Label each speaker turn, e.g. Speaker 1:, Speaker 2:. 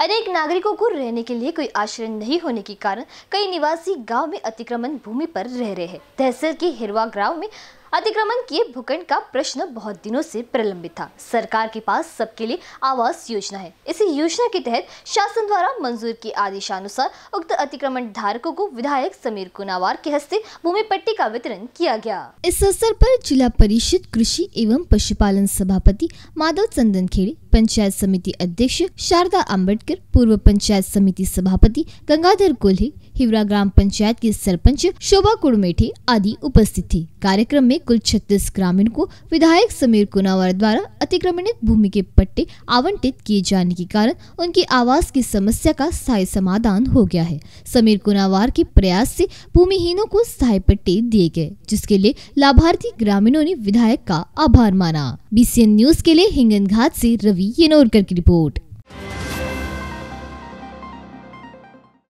Speaker 1: अनेक नागरिकों को रहने के लिए कोई आश्रय नहीं होने के कारण कई निवासी गाँव में अतिक्रमण भूमि पर रह रहे हैं तहसील के हिरवा ग्राम में अतिक्रमण किए भूखंड का प्रश्न बहुत दिनों से प्रलंबित था सरकार के पास सबके लिए आवास योजना है इसी योजना के तहत शासन द्वारा मंजूर के आदेशानुसार उक्त अतिक्रमण धारकों को विधायक समीर कुनावार के हस्ते भूमि पट्टी का वितरण किया गया इस अवसर पर जिला परिषद कृषि एवं पशुपालन सभापति माधव चंदन खेड़े पंचायत समिति अध्यक्ष शारदा अम्बेडकर पूर्व पंचायत समिति सभापति गंगाधर कोल्हे हिवरा ग्राम पंचायत के सरपंच शोभा कुड़मेठे आदि उपस्थित थे कार्यक्रम में कुल छत्तीस ग्रामीण को विधायक समीर कुनावर द्वारा अतिक्रमणित भूमि के पट्टे आवंटित किए जाने के कारण उनकी आवास की समस्या का स्थायी समाधान हो गया है समीर कुनावर के प्रयास से भूमिहीनों को स्थायी पट्टे दिए गए जिसके लिए लाभार्थी ग्रामीणों ने विधायक का आभार माना बी न्यूज के लिए हिंगन घाट ऐसी रवि येनोरकर की रिपोर्ट